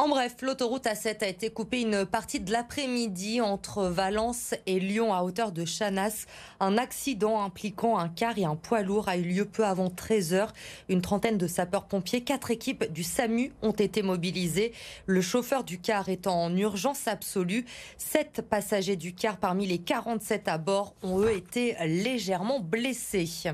En bref, l'autoroute A7 a été coupée une partie de l'après-midi entre Valence et Lyon à hauteur de Chanas. Un accident impliquant un car et un poids lourd a eu lieu peu avant 13h. Une trentaine de sapeurs-pompiers, quatre équipes du SAMU ont été mobilisées. Le chauffeur du car étant en urgence absolue. Sept passagers du car parmi les 47 à bord ont eux été légèrement blessés.